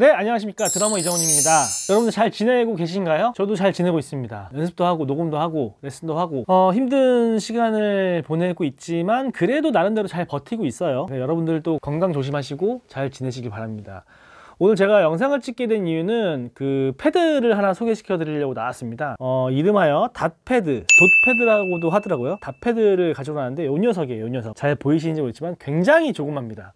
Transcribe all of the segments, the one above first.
네 안녕하십니까 드라마 이정훈입니다 여러분들 잘 지내고 계신가요? 저도 잘 지내고 있습니다 연습도 하고 녹음도 하고 레슨도 하고 어, 힘든 시간을 보내고 있지만 그래도 나름대로 잘 버티고 있어요 네, 여러분들도 건강 조심하시고 잘 지내시길 바랍니다 오늘 제가 영상을 찍게 된 이유는 그 패드를 하나 소개시켜 드리려고 나왔습니다 어, 이름하여 닷패드 돛패드라고도 하더라고요 닷패드를 가져고 나왔는데 요 녀석이에요 요 녀석 잘 보이시는지 모르겠지만 굉장히 조그맙니다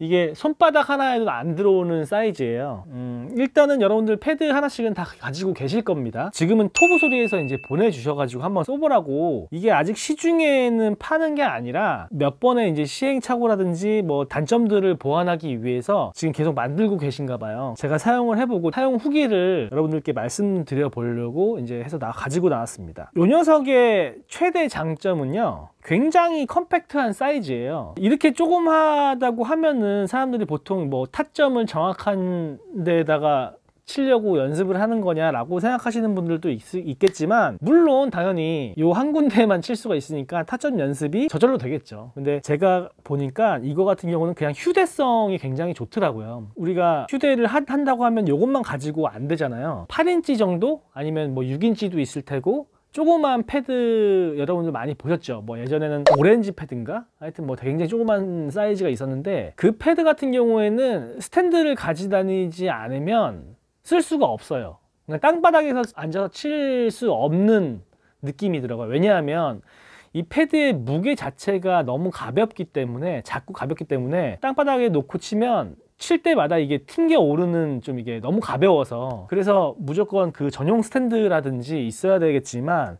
이게 손바닥 하나에도 안 들어오는 사이즈예요 음. 음, 일단은 여러분들 패드 하나씩은 다 가지고 계실 겁니다 지금은 토브 소리에서 이제 보내주셔가지고 한번 써보라고 이게 아직 시중에는 파는 게 아니라 몇 번의 이제 시행착오라든지 뭐 단점들을 보완하기 위해서 지금 계속 만들고 계신가 봐요 제가 사용을 해보고 사용 후기를 여러분들께 말씀드려 보려고 이제 해서 나 가지고 나왔습니다 이 녀석의 최대 장점은요 굉장히 컴팩트한 사이즈예요 이렇게 조그마하다고 하면은 보면 사람들이 보통 뭐 타점을 정확한 데다가 치려고 연습을 하는 거냐라고 생각하시는 분들도 있, 겠지만 물론 당연히 요 한 군데만 칠 수가 있으니까 타점 연습이 저절로 되겠죠 근데 제가 보니까 이거 같은 경우는 그냥 휴대성이 굉장히 좋더라고요 우리가 휴대를 하, 한다고 하면 요것만 가지고 안 되잖아요 8인치 정도 아니면 뭐 6인치도 있을 테고 조그만 패드 여러분들 많이 보셨죠? 뭐 예전에는 오렌지 패드인가? 하여튼 뭐 굉장히 조그만 사이즈가 있었는데 그 패드 같은 경우에는 스탠드를 가지 다니지 않으면 쓸 수가 없어요. 그냥 땅바닥에서 앉아서 칠 수 없는 느낌이 들어가요. 왜냐하면 이 패드의 무게 자체가 너무 가볍기 때문에 자꾸 가볍기 때문에 땅바닥에 놓고 치면 칠 때마다 이게 튕겨 오르는 좀 이게 너무 가벼워서 그래서 무조건 그 전용 스탠드라든지 있어야 되겠지만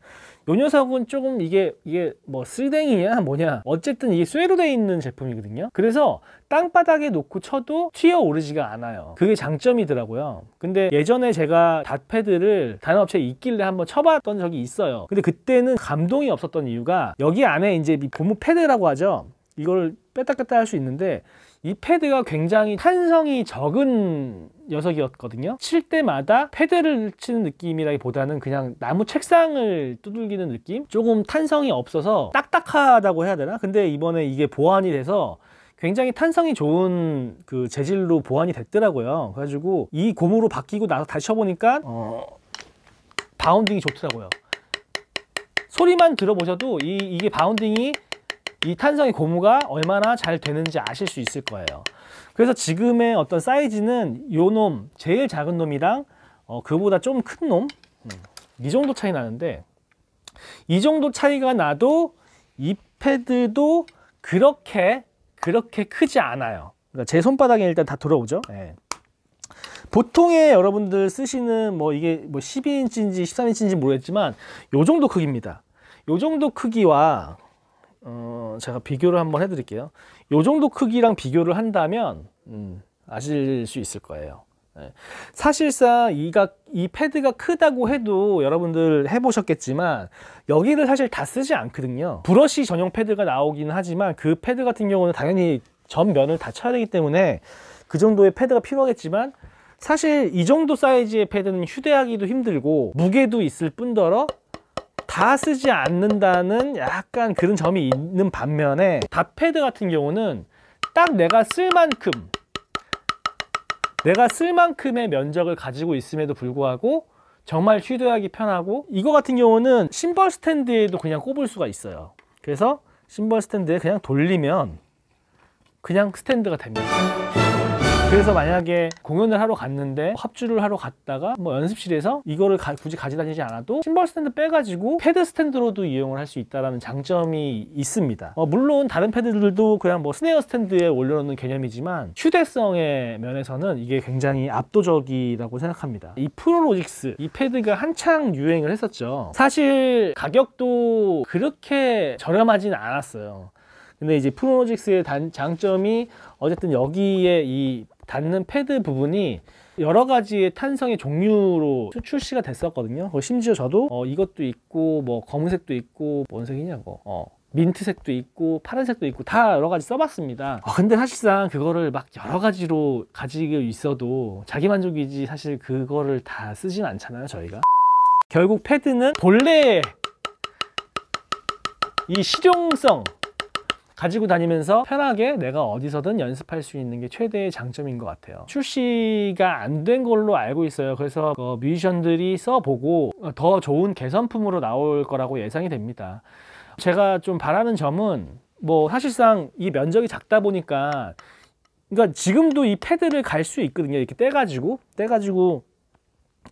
요 녀석은 조금 이게 이게 뭐쓰댕이냐 뭐냐 어쨌든 이게 쇠로 돼 있는 제품이거든요 그래서 땅바닥에 놓고 쳐도 튀어 오르지가 않아요 그게 장점이더라고요 근데 예전에 제가 닷패드를 다른 업체에 있길래 한번 쳐봤던 적이 있어요 근데 그때는 감동이 없었던 이유가 여기 안에 이제 고무 패드라고 하죠 이걸 뺐다 뺐다 할 수 있는데 이 패드가 굉장히 탄성이 적은 녀석이었거든요 칠 때마다 패드를 치는 느낌이라기보다는 그냥 나무 책상을 두들기는 느낌 조금 탄성이 없어서 딱딱하다고 해야 되나 근데 이번에 이게 보완이 돼서 굉장히 탄성이 좋은 그 재질로 보완이 됐더라고요 그래가지고 이 고무로 바뀌고 나서 다시 쳐보니까 어... 바운딩이 좋더라고요 소리만 들어보셔도 이, 이게 바운딩이 이 탄성의 고무가 얼마나 잘 되는지 아실 수 있을 거예요. 그래서 지금의 어떤 사이즈는 요 놈, 제일 작은 놈이랑 어, 그보다 좀 큰 놈, 음, 이 정도 차이 나는데 이 정도 차이가 나도 이 패드도 그렇게 그렇게 크지 않아요. 그러니까 제 손바닥에 일단 다돌아오죠 예. 보통의 여러분들 쓰시는 뭐 이게 뭐 12인치인지 13인치인지 모르겠지만 요 정도 크기입니다. 요 정도 크기와 어, 제가 비교를 한번 해드릴게요. 요 정도 크기랑 비교를 한다면 음, 아실 수 있을 거예요. 네. 사실상 이가, 이 패드가 크다고 해도 여러분들 해보셨겠지만 여기를 사실 다 쓰지 않거든요 브러쉬 전용 패드가 나오긴 하지만 그 패드 같은 경우는 당연히 전면을 다 쳐야 되기 때문에 그 정도의 패드가 필요하겠지만 사실 이 정도 사이즈의 패드는 휴대하기도 힘들고 무게도 있을 뿐더러 다 쓰지 않는다는 약간 그런 점이 있는 반면에 다패드 같은 경우는 딱 내가 쓸 만큼 내가 쓸 만큼의 면적을 가지고 있음에도 불구하고 정말 휴대하기 편하고 이거 같은 경우는 심벌 스탠드에도 그냥 꼽을 수가 있어요 그래서 심벌 스탠드에 그냥 돌리면 그냥 스탠드가 됩니다 그래서 만약에 공연을 하러 갔는데 합주를 하러 갔다가 뭐 연습실에서 이거를 가, 굳이 가져다니지 않아도 심벌 스탠드 빼가지고 패드 스탠드로도 이용을 할 수 있다는 장점이 있습니다 어, 물론 다른 패드들도 그냥 뭐 스네어 스탠드에 올려놓는 개념이지만 휴대성의 면에서는 이게 굉장히 압도적이라고 생각합니다 이 프로로직스 이 패드가 한창 유행을 했었죠 사실 가격도 그렇게 저렴하진 않았어요 근데 이제 프로로직스의 단, 장점이 어쨌든 여기에 이 닿는 패드 부분이 여러 가지의 탄성의 종류로 출시가 됐었거든요 심지어 저도 어, 이것도 있고 뭐 검은색도 있고 뭔 색이냐고 어. 민트색도 있고 파란색도 있고 다 여러 가지 써봤습니다 어, 근데 사실상 그거를 막 여러 가지로 가지고 있어도 자기 만족이지 사실 그거를 다 쓰진 않잖아요 저희가 결국 패드는 본래 이 실용성 가지고 다니면서 편하게 내가 어디서든 연습할 수 있는 게 최대의 장점인 것 같아요 출시가 안 된 걸로 알고 있어요 그래서 그 뮤지션들이 써보고 더 좋은 개선품으로 나올 거라고 예상이 됩니다 제가 좀 바라는 점은 뭐 사실상 이 면적이 작다 보니까 그러니까 지금도 이 패드를 갈 수 있거든요 이렇게 떼가지고 떼가지고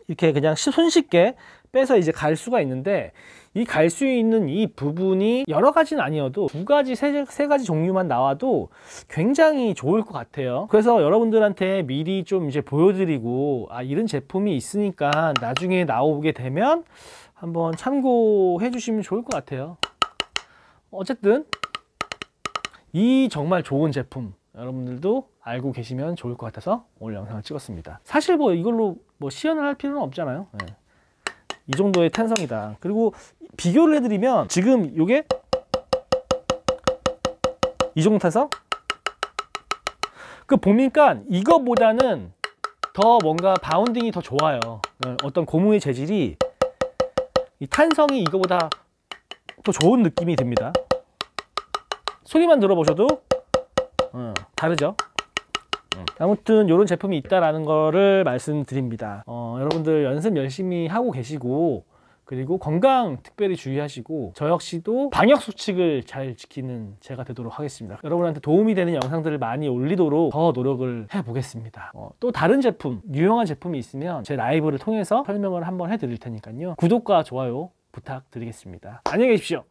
이렇게 그냥 손쉽게 빼서 이제 갈 수가 있는데 이 갈 수 있는 이 부분이 여러 가지는 아니어도 두 가지, 세, 세 가지 종류만 나와도 굉장히 좋을 것 같아요. 그래서 여러분들한테 미리 좀 이제 보여드리고 아 이런 제품이 있으니까 나중에 나오게 되면 한번 참고해 주시면 좋을 것 같아요. 어쨌든 이 정말 좋은 제품 여러분들도 알고 계시면 좋을 것 같아서 오늘 영상을 찍었습니다 사실 뭐 이걸로 뭐 시연을 할 필요는 없잖아요 네. 이 정도의 탄성이다 그리고 비교를 해드리면 지금 요게 이 정도 탄성 그 보니까 이거보다는 더 뭔가 바운딩이 더 좋아요 어떤 고무의 재질이 탄성이 이거보다 더 좋은 느낌이 듭니다 소리만 들어보셔도 어, 다르죠 아무튼 이런 제품이 있다라는 거를 말씀드립니다. 어, 여러분들 연습 열심히 하고 계시고 그리고 건강 특별히 주의하시고 저 역시도 방역 수칙을 잘 지키는 제가 되도록 하겠습니다 여러분한테 도움이 되는 영상들을 많이 올리도록 더 노력을 해보겠습니다 어, 또 다른 제품 유용한 제품이 있으면 제 라이브를 통해서 설명을 한번 해드릴 테니까요 구독과 좋아요 부탁드리겠습니다 안녕히 계십시오